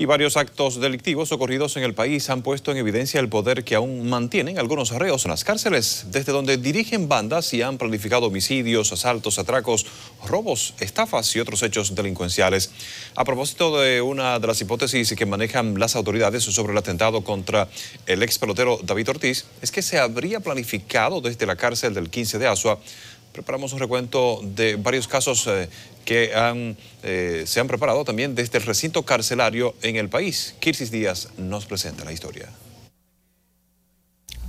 y varios actos delictivos ocurridos en el país han puesto en evidencia el poder que aún mantienen algunos arreos en las cárceles, desde donde dirigen bandas y han planificado homicidios, asaltos, atracos, robos, estafas y otros hechos delincuenciales. A propósito de una de las hipótesis que manejan las autoridades sobre el atentado contra el ex pelotero David Ortiz, es que se habría planificado desde la cárcel del 15 de Azua, Preparamos un recuento de varios casos eh, que eh, se han preparado también desde el este recinto carcelario en el país. Kirsis Díaz nos presenta la historia.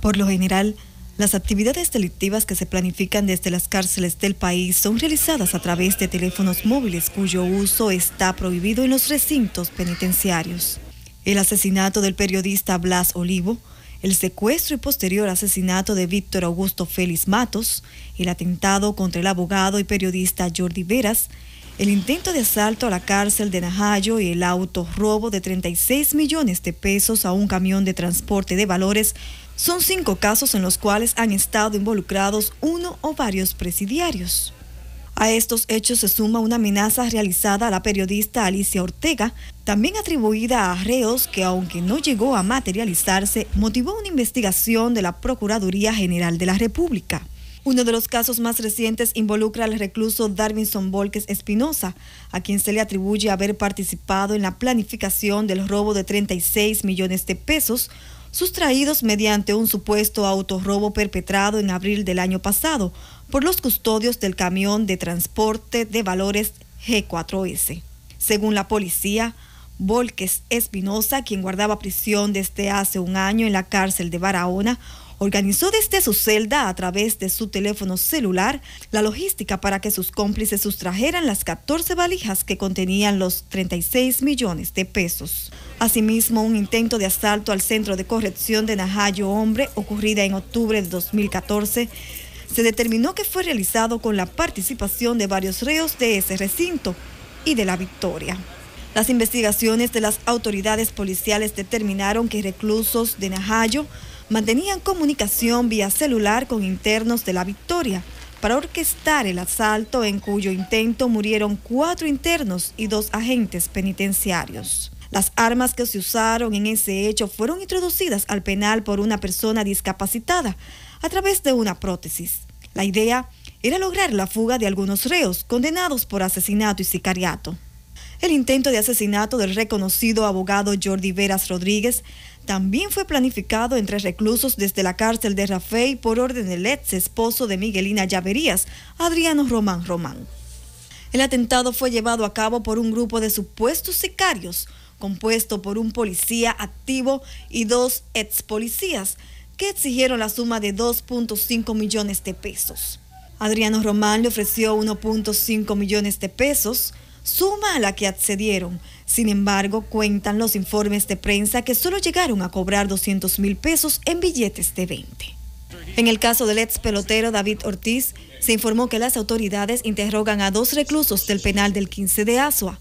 Por lo general, las actividades delictivas que se planifican desde las cárceles del país son realizadas a través de teléfonos móviles cuyo uso está prohibido en los recintos penitenciarios. El asesinato del periodista Blas Olivo el secuestro y posterior asesinato de Víctor Augusto Félix Matos, el atentado contra el abogado y periodista Jordi Veras, el intento de asalto a la cárcel de Najayo y el autorrobo de 36 millones de pesos a un camión de transporte de valores son cinco casos en los cuales han estado involucrados uno o varios presidiarios. A estos hechos se suma una amenaza realizada a la periodista Alicia Ortega, también atribuida a reos que aunque no llegó a materializarse, motivó una investigación de la Procuraduría General de la República. Uno de los casos más recientes involucra al recluso Darwinson Volques Espinosa, a quien se le atribuye haber participado en la planificación del robo de 36 millones de pesos sustraídos mediante un supuesto autorrobo perpetrado en abril del año pasado por los custodios del camión de transporte de valores G4S. Según la policía, Volques Espinosa, quien guardaba prisión desde hace un año en la cárcel de Barahona, organizó desde su celda a través de su teléfono celular la logística para que sus cómplices sustrajeran las 14 valijas que contenían los 36 millones de pesos. Asimismo, un intento de asalto al centro de corrección de Najayo Hombre, ocurrida en octubre de 2014, se determinó que fue realizado con la participación de varios reos de ese recinto y de la Victoria. Las investigaciones de las autoridades policiales determinaron que reclusos de Najayo mantenían comunicación vía celular con internos de La Victoria para orquestar el asalto en cuyo intento murieron cuatro internos y dos agentes penitenciarios. Las armas que se usaron en ese hecho fueron introducidas al penal por una persona discapacitada a través de una prótesis. La idea era lograr la fuga de algunos reos condenados por asesinato y sicariato. El intento de asesinato del reconocido abogado Jordi Veras Rodríguez también fue planificado entre reclusos desde la cárcel de Rafey por orden del ex esposo de Miguelina Llaverías, Adriano Román Román. El atentado fue llevado a cabo por un grupo de supuestos sicarios, compuesto por un policía activo y dos ex policías, que exigieron la suma de 2.5 millones de pesos. Adriano Román le ofreció 1.5 millones de pesos, suma a la que accedieron. Sin embargo, cuentan los informes de prensa que solo llegaron a cobrar 200 mil pesos en billetes de 20. En el caso del ex pelotero David Ortiz, se informó que las autoridades interrogan a dos reclusos del penal del 15 de Asua.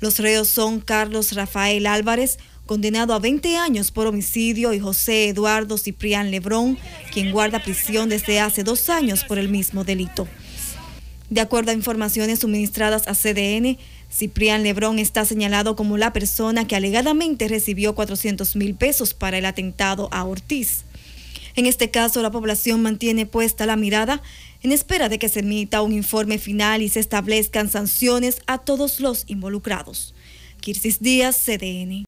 Los reos son Carlos Rafael Álvarez, condenado a 20 años por homicidio, y José Eduardo Ciprián Lebrón, quien guarda prisión desde hace dos años por el mismo delito. De acuerdo a informaciones suministradas a CDN, Ciprián Lebrón está señalado como la persona que alegadamente recibió 400 mil pesos para el atentado a Ortiz. En este caso, la población mantiene puesta la mirada en espera de que se emita un informe final y se establezcan sanciones a todos los involucrados. Kirsis Díaz, CDN.